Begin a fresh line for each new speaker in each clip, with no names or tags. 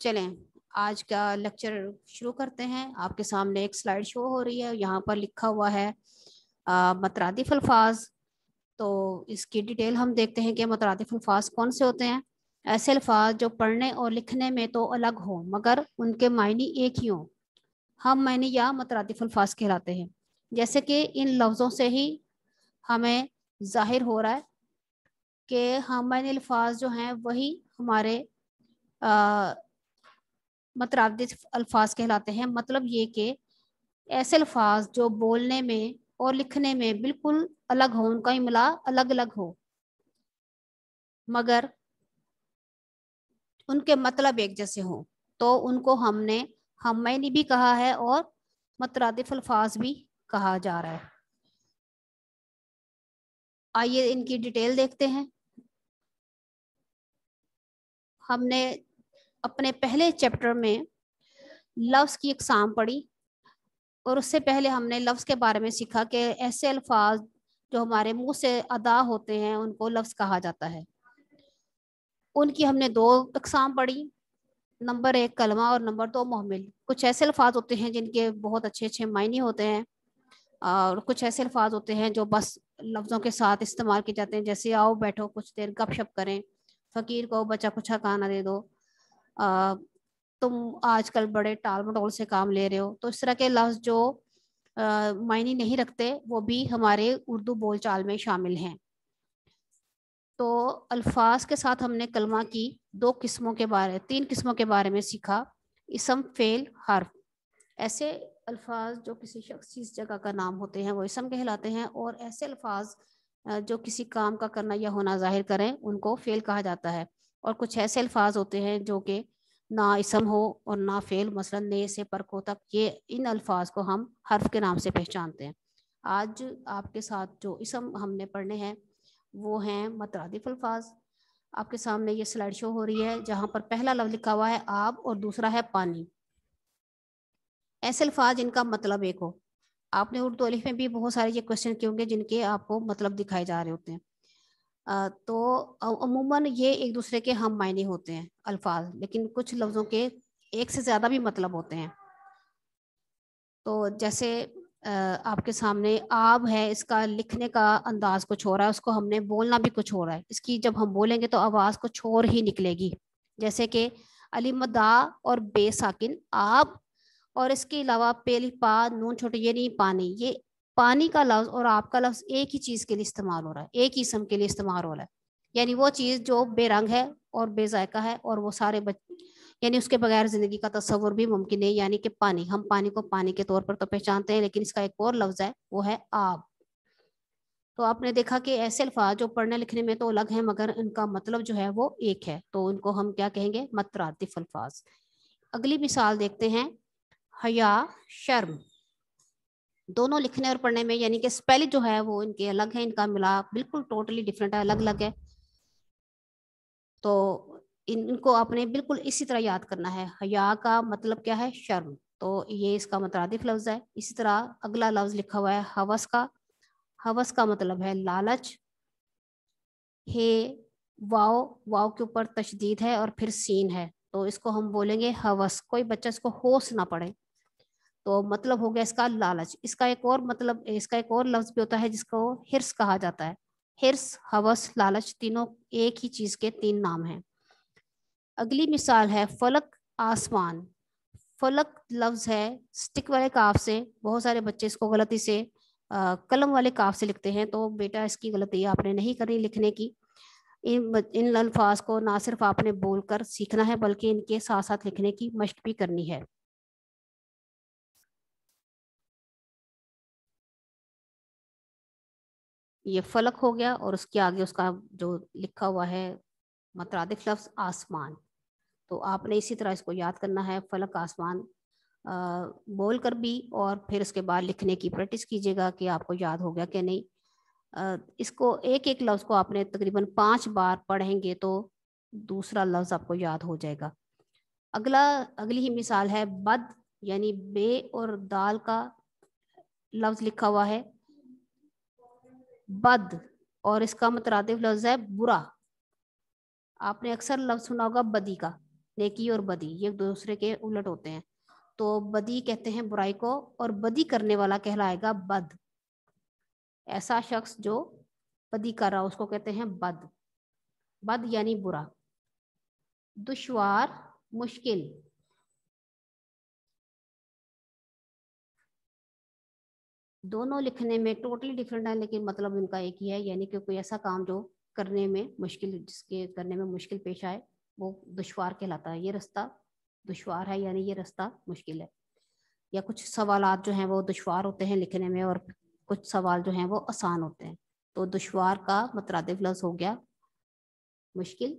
चलें आज का लेक्चर शुरू करते हैं आपके सामने एक स्लाइड शो हो रही है यहाँ पर लिखा हुआ है मतरादिफ अल्फाज तो इसकी डिटेल हम देखते हैं कि मतरादिफ अल्फाज कौन से होते हैं ऐसे अल्फाज जो पढ़ने और लिखने में तो अलग हो मगर उनके मायने एक ही हों हम मायने या मतरादिफ अल्फाज कहलाते हैं जैसे कि इन लफ्ज़ों से ही हमें ज़ाहिर हो रहा है कि हम मायने अल्फाज जो हैं वही हमारे आ, मतरावदी अल्फाज कहलाते हैं मतलब ये कि ऐसे अल्फाज जो बोलने में और लिखने में बिल्कुल अलग हो उनका इमला अलग अलग हो मगर उनके मतलब एक जैसे हों तो उनको हमने हम मैंने भी कहा है और मतरादिफ अल्फाज भी कहा जा रहा है आइए इनकी डिटेल देखते हैं हमने अपने पहले चैप्टर में लफ्स की इकसाम पढ़ी और उससे पहले हमने लफ्स के बारे में सीखा कि ऐसे अल्फाज जो हमारे मुंह से अदा होते हैं उनको लफ्स कहा जाता है उनकी हमने दो इकसाम पढ़ी नंबर एक कलमा और नंबर दो मोहमिल कुछ ऐसे अल्फाज होते हैं जिनके बहुत अच्छे अच्छे मायने होते हैं और कुछ ऐसे अल्फाज होते हैं जो बस लफ्ज़ों के साथ इस्तेमाल किए जाते हैं जैसे आओ बैठो कुछ देर गपशप करें फ़कीर को बचा कुछ खाना दे दो तुम आजकल बड़े टाल मटोल से काम ले रहे हो तो इस तरह के लफ्ज जो मायने नहीं रखते वो भी हमारे उर्दू बोलचाल में शामिल हैं तो अल्फाज के साथ हमने कलमा की दो किस्मों के बारे तीन किस्मों के बारे में सीखा इसम फेल हर्फ ऐसे अल्फाज जो किसी शख्स इस जगह का नाम होते हैं वो इसम कहलाते हैं और ऐसे अल्फाज जो किसी काम का करना या होना जाहिर करें उनको फेल कहा जाता है और कुछ ऐसे अल्फाज होते हैं जो कि ना इसम हो और ना फेल मसलन ने से परखो तक ये इन अल्फाज को हम हर्फ के नाम से पहचानते हैं आज आपके साथ जो इसम हमने पढ़ने हैं वो हैं मतरादिफ अल्फाज आपके सामने ये स्लाइड शो हो रही है जहाँ पर पहला लफ्ज लिखा हुआ है आब और दूसरा है पानी ऐसे अल्फाज इनका मतलब एक हो आपने उर्दू अलिफ में भी बहुत सारे ये क्वेश्चन किए होंगे जिनके आपको मतलब दिखाए जा रहे होते हैं तो अमूमन ये एक दूसरे के हम मायने होते हैं अल्फाज लेकिन कुछ लफ्ज़ों के एक से ज़्यादा भी मतलब होते हैं तो जैसे आपके सामने आब है इसका लिखने का अंदाज कुछ हो रहा है उसको हमने बोलना भी कुछ हो रहा है इसकी जब हम बोलेंगे तो आवाज़ कुछ और ही निकलेगी जैसे कि अली मदा और बेसाकिन आब और इसके अलावा पेली पा नून छोटे ये नहीं पानी ये पानी का लफ्ज और आपका लफ्ज एक ही चीज के लिए इस्तेमाल हो रहा है एक ही इसम के लिए इस्तेमाल हो रहा है यानी वो चीज जो बेरंग है और बेजायका है और वो सारे यानी उसके बगैर जिंदगी का तस्वर भी मुमकिन है यानी कि पानी हम पानी को पानी के तौर पर तो पहचानते हैं लेकिन इसका एक और लफ्ज है वो है आप तो आपने देखा कि ऐसे अल्फाज जो पढ़ने लिखने में तो अलग हैं मगर इनका मतलब जो है वो एक है तो इनको हम क्या कहेंगे मतरातिफ अल्फाज अगली मिसाल देखते हैं हया शर्म दोनों लिखने और पढ़ने में यानी कि स्पेल जो है वो इनके अलग है इनका मिला बिल्कुल टोटली डिफरेंट है अलग अलग है तो इन, इनको आपने बिल्कुल इसी तरह याद करना है हया का मतलब क्या है शर्म तो ये इसका मतरादिफ लफ्ज है इसी तरह अगला लफ्ज लिखा हुआ है हवस का हवस का मतलब है लालच हे वाओ वाओ के ऊपर तशदीद है और फिर सीन है तो इसको हम बोलेंगे हवस कोई बच्चा इसको होश ना पड़े तो मतलब हो गया इसका लालच इसका एक और मतलब इसका एक और लफ्ज भी होता है जिसको हिर्स कहा जाता है हिर्स हवस लालच तीनों एक ही चीज के तीन नाम हैं अगली मिसाल है फलक आसमान फलक लफ्ज है स्टिक वाले काफ से बहुत सारे बच्चे इसको गलती से आ, कलम वाले काफ से लिखते हैं तो बेटा इसकी गलती आपने नहीं करनी लिखने की इन इन अल्फाज को ना सिर्फ आपने बोलकर सीखना है बल्कि इनके साथ साथ लिखने की मशक भी करनी है ये फलक हो गया और उसके आगे उसका जो लिखा हुआ है मतराधिक लफ्ज़ आसमान तो आपने इसी तरह इसको याद करना है फलक आसमान आ, बोल कर भी और फिर उसके बाद लिखने की प्रैक्टिस कीजिएगा कि आपको याद हो गया कि नहीं आ, इसको एक एक लफ्ज़ को आपने तकरीबन पांच बार पढ़ेंगे तो दूसरा लफ्ज़ आपको याद हो जाएगा अगला अगली ही मिसाल है बद यानी बे और दाल का लफ्ज़ लिखा हुआ है बद और इसका मतरादिफ मतलब लफ्ज है बुरा आपने अक्सर लफ्ज सुना होगा बदी का नेकी और बदी ये दूसरे के उलट होते हैं तो बदी कहते हैं बुराई को और बदी करने वाला कहलाएगा बद ऐसा शख्स जो बदी कर रहा उसको कहते हैं बद बद यानी बुरा दुशवार मुश्किल दोनों लिखने में टोटली डिफरेंट है लेकिन मतलब उनका एक ही है यानी कि कोई ऐसा काम जो करने में मुश्किल जिसके करने में मुश्किल पेश आए वो दुशवार कहलाता है ये रास्ता दुशवार है यानी ये रास्ता मुश्किल है या कुछ सवाल जो हैं वो दुशवार होते हैं लिखने में और कुछ सवाल जो हैं वो आसान होते हैं तो दुशवार का मतरदफ मतलब लफ्ज़ हो गया मुश्किल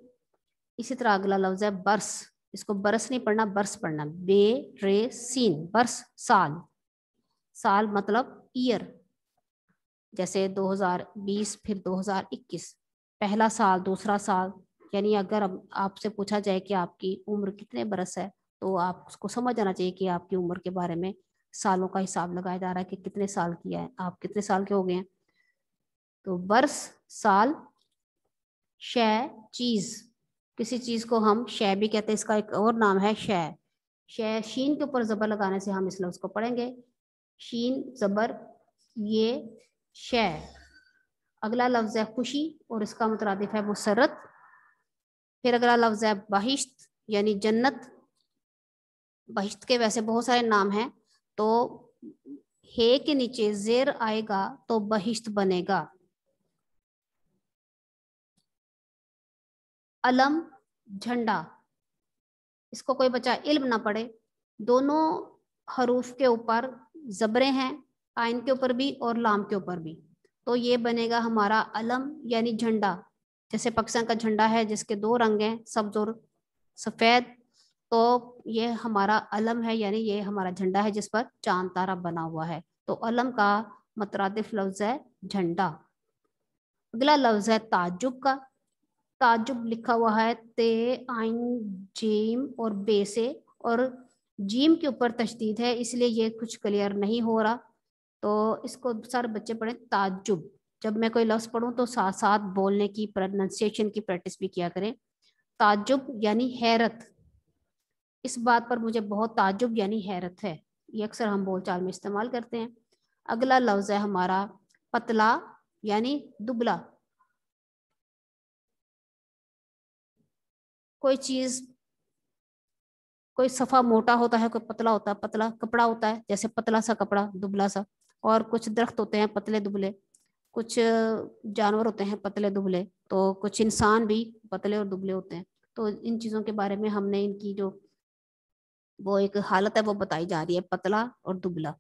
इसी तरह अगला लफ्ज़ है बर्स इसको बरस नहीं पढ़ना बर्स पढ़ना बे रे सीन बर्स साल साल मतलब ईयर जैसे 2020 फिर 2021 पहला साल दूसरा साल यानी अगर आपसे पूछा जाए कि आपकी उम्र कितने बरस है तो आप उसको समझ आना चाहिए कि आपकी उम्र के बारे में सालों का हिसाब लगाया जा रहा है कि कितने साल किया है आप कितने साल के हो गए हैं तो वर्ष साल शय चीज किसी चीज को हम शय भी कहते हैं इसका एक और नाम है शय शय शीन के ऊपर जबर लगाने से हम इस लफ्ज को पढ़ेंगे शीन जबर ये शह अगला लफ्ज है खुशी और इसका मुतरदिफ है मुसरत फिर अगला लफ्ज है बहिश्त यानी जन्नत बहिश्त के वैसे बहुत सारे नाम हैं तो हे के नीचे जेर आएगा तो बहिश्त बनेगा अलम झंडा इसको कोई बच्चा इल्म ना पड़े दोनों हरूफ के ऊपर जबरे हैं आयन के ऊपर भी और लाम के ऊपर भी तो ये बनेगा हमारा अलम यानी झंडा जैसे पाकिस्तान का झंडा है जिसके दो रंग हैं सब्ज और सफ़ेद तो ये हमारा अलम है यानी ये हमारा झंडा है जिस पर चांद तारा बना हुआ है तो अलम का मतरादिफ लफ्ज है झंडा अगला लफ्ज है ताजुब का ताजुब लिखा हुआ है ते आइन जेम और बे से और जीम के ऊपर तशदीद है इसलिए ये कुछ क्लियर नहीं हो रहा तो इसको सर बच्चे पढ़े ताजुब जब मैं कोई लफ्ज़ पढ़ू तो साथ साथ बोलने की प्रोनाउंसिएशन की प्रैक्टिस भी किया करें ताजुब यानी हैरत इस बात पर मुझे बहुत ताजुब यानी हैरत है ये अक्सर हम बोलचाल में इस्तेमाल करते हैं अगला लफ्ज़ है हमारा पतला यानी दुबला कोई चीज़ कोई सफ़ा मोटा होता है कोई पतला होता है पतला कपड़ा होता है जैसे पतला सा कपड़ा दुबला सा और कुछ दरख्त होते हैं पतले दुबले कुछ जानवर होते हैं पतले दुबले तो कुछ इंसान भी पतले और दुबले होते हैं तो इन चीज़ों के बारे में हमने इनकी जो वो एक हालत है वो बताई जा रही है पतला और दुबला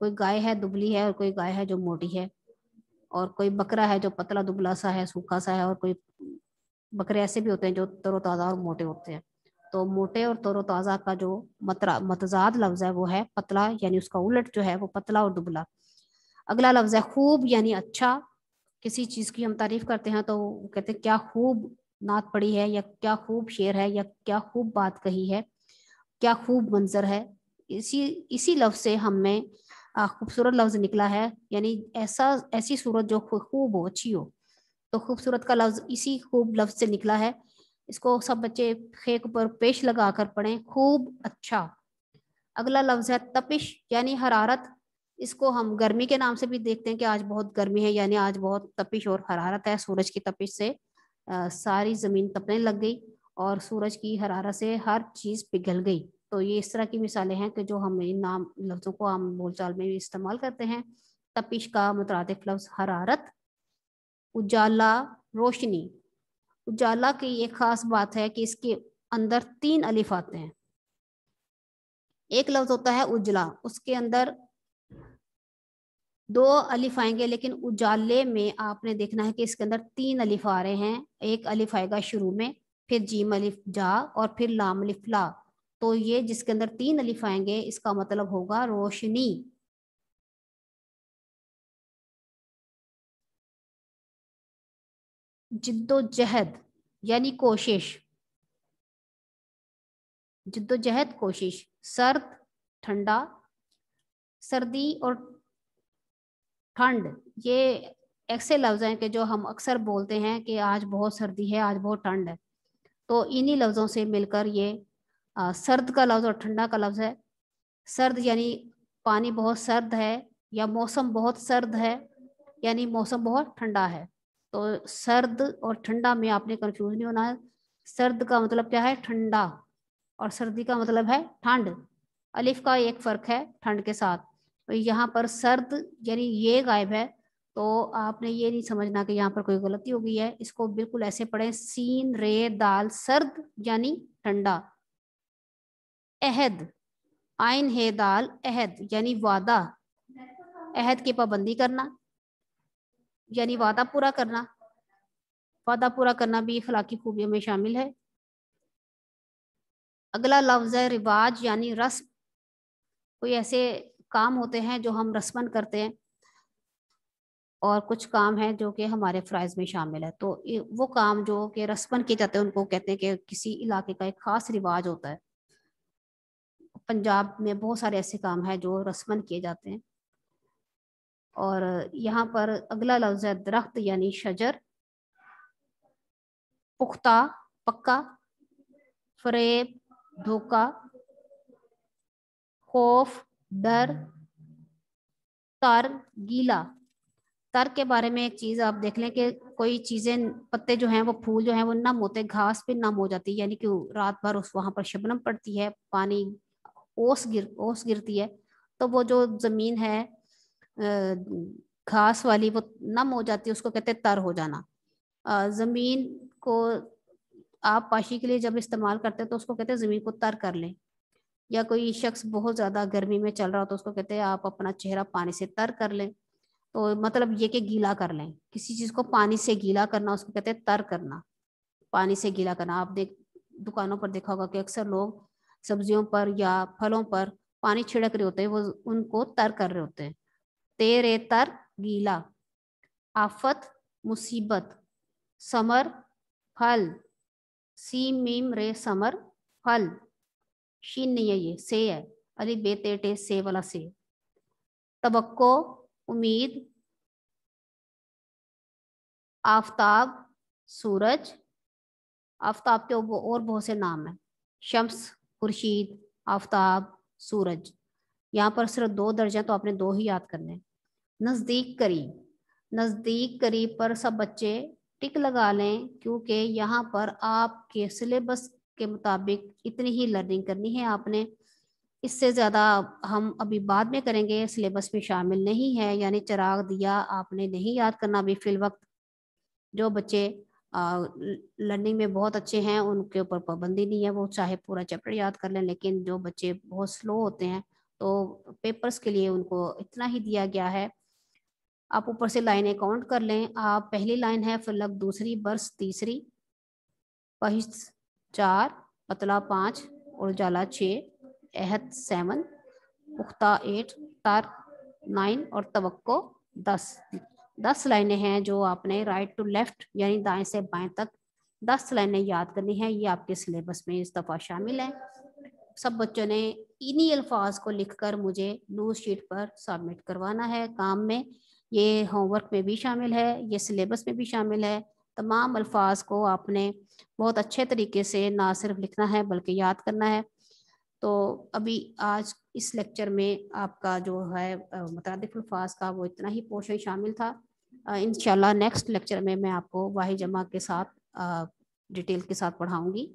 कोई गाय है दुबली है और कोई गाय है जो मोटी है और कोई बकरा है जो पतला दुबला सा है सूखा सा है और कोई बकरे ऐसे भी होते हैं जो तरोताज़ा और मोटे होते हैं तो मोटे और तोरो ताज़ा का जो मतरा मतजाद लफ्ज़ है वो है पतला यानी उसका उलट जो है वो पतला और दुबला अगला लफ्ज़ है खूब यानी अच्छा किसी चीज़ की हम तारीफ करते हैं तो कहते हैं क्या खूब नात पड़ी है या क्या खूब शेर है या क्या खूब बात कही है क्या खूब मंजर है इसी इसी लफ्ज़ से हमें खूबसूरत लफ्ज़ निकला है यानी ऐसा ऐसी सूरत जो खूब हो अच्छी हो तो खूबसूरत का लफ्ज़ इसी खूब लफ्ज़ से निकला है इसको सब बच्चे खेक पर पेश लगा कर पढ़ें खूब अच्छा अगला लफ्ज़ है तपिश यानी हरारत इसको हम गर्मी के नाम से भी देखते हैं कि आज बहुत गर्मी है यानी आज बहुत तपिश और हरारत है सूरज की तपिश से आ, सारी ज़मीन तपने लग गई और सूरज की हरारत से हर चीज़ पिघल गई तो ये इस तरह की मिसालें हैं कि जो हम इन नाम लफ्ज़ों को हम बोलचाल में भी इस्तेमाल करते हैं तपिश का मुतरद लफ्ज़ हरारत उजाला रोशनी उजाला की एक खास बात है कि इसके अंदर तीन अलिफ आते हैं एक लफ्ज होता है उजला उसके अंदर दो अलिफ आएंगे लेकिन उजाले में आपने देखना है कि इसके अंदर तीन अलिफ आ रहे हैं एक अलिफ आएगा शुरू में फिर जीम अलिफ जा और फिर लाम अलिफ ला तो ये जिसके अंदर तीन अलिफ आएंगे इसका मतलब होगा रोशनी जिद्दोजहद यानी कोशिश जिद्दोजहद कोशिश सर्द ठंडा सर्दी और ठंड ये ऐसे लफ्ज़ हैं कि जो हम अक्सर बोलते हैं कि आज बहुत सर्दी है आज बहुत ठंड है तो इन्हीं लफ्ज़ों से मिलकर ये आ, सर्द का लफ्ज़ और ठंडा का लफ्ज़ है सर्द यानी पानी बहुत सर्द है या मौसम बहुत सर्द है यानी मौसम बहुत ठंडा है तो सर्द और ठंडा में आपने कंफ्यूज नहीं होना है सर्द का मतलब क्या है ठंडा और सर्दी का मतलब है ठंड अलिफ का एक फ़र्क है ठंड के साथ तो यहाँ पर सर्द यानी ये गायब है तो आपने ये नहीं समझना कि यहाँ पर कोई गलती हो गई है इसको बिल्कुल ऐसे पढ़े सीन रे दाल सर्द यानी ठंडा अहद आयन है दाल अहद यानी वादा अहद की पाबंदी करना यानी वादा पूरा करना वादा पूरा करना भी अखलाकी खूबियों में शामिल है अगला लफ्ज़ है रिवाज यानी रस्म कोई ऐसे काम होते हैं जो हम रस्मन करते हैं और कुछ काम है जो कि हमारे फ्राइज में शामिल है तो वो काम जो कि रस्मन किए जाते हैं उनको कहते हैं कि किसी इलाके का एक ख़ास रिवाज होता है पंजाब में बहुत सारे ऐसे काम है जो रस्मन किए जाते हैं और यहाँ पर अगला लफ्ज है दरख्त यानी शजर पुख्ता पक्का फरेब धोखा खौफ डर तर गीला तर के बारे में एक चीज़ आप देख लें कि कोई चीज़ें पत्ते जो हैं वो फूल जो हैं वो नम होते घास पे नम हो जाती है यानी कि रात भर उस वहां पर शबनम पड़ती है पानी ओस गिर ओस गिरती है तो वो जो ज़मीन है घास वाली वो नम हो जाती है उसको कहते हैं तर हो जाना ज़मीन को आप पाशी के लिए जब इस्तेमाल करते हैं तो उसको कहते हैं ज़मीन को तर कर लें या कोई शख्स बहुत ज़्यादा गर्मी में चल रहा हो तो उसको कहते हैं आप अपना चेहरा पानी से तर कर लें तो मतलब ये कि गीला कर लें किसी चीज़ को पानी से गीला करना उसको कहते हैं तर करना पानी से गीला करना आप देख दुकानों पर देखा होगा कि अक्सर लोग सब्जियों पर या फलों पर पानी छिड़क रहे होते हैं वो उनको तर कर रहे होते हैं तेरे तर गीला आफत मुसीबत समर फल सी मीम रे समर फल शीन नहीं है ये से है अली बेते टे से वाला से तबक्को उम्मीद आफताब सूरज आफताब के और बहुत से नाम है शम्स खुर्शीद आफताब सूरज यहाँ पर सिर्फ दो दर्जे तो आपने दो ही याद करने हैं नज़दीक करीब नज़दीक करीब पर सब बच्चे टिक लगा लें क्योंकि यहाँ पर आपके सिलेबस के मुताबिक इतनी ही लर्निंग करनी है आपने इससे ज़्यादा हम अभी बाद में करेंगे सिलेबस में शामिल नहीं है यानी चिराग दिया आपने नहीं याद करना अभी फिल वक्त जो बच्चे लर्निंग में बहुत अच्छे हैं उनके ऊपर पाबंदी नहीं है वो चाहे पूरा चैप्टर याद कर लें लेकिन जो बच्चे बहुत स्लो होते हैं तो पेपर्स के लिए उनको इतना ही दिया गया है आप ऊपर से लाइनें काउंट कर लें आप पहली लाइन है फलक दूसरी बर्स तीसरी पहिस चार पतला पाँच उर्जाला छः सेवन पुख्ता एट तार नाइन और तवक्को दस दस लाइनें हैं जो आपने राइट टू लेफ्ट यानी दाएं से बाएं तक दस लाइनें याद करनी है ये आपके सिलेबस में इस दफ़ा शामिल है सब बच्चों ने इन्हीं अल्फाज को लिखकर मुझे लूज शीट पर सबमिट करवाना है काम में ये होमवर्क में भी शामिल है ये सिलेबस में भी शामिल है तमाम अल्फाज को आपने बहुत अच्छे तरीके से ना सिर्फ लिखना है बल्कि याद करना है तो अभी आज इस लेक्चर में आपका जो है मुतरद अल्फाज का वो इतना ही पोर्शन शामिल था इन नेक्स्ट लेक्चर में मैं आपको वाहि जमा के साथ डिटेल के साथ पढ़ाऊँगी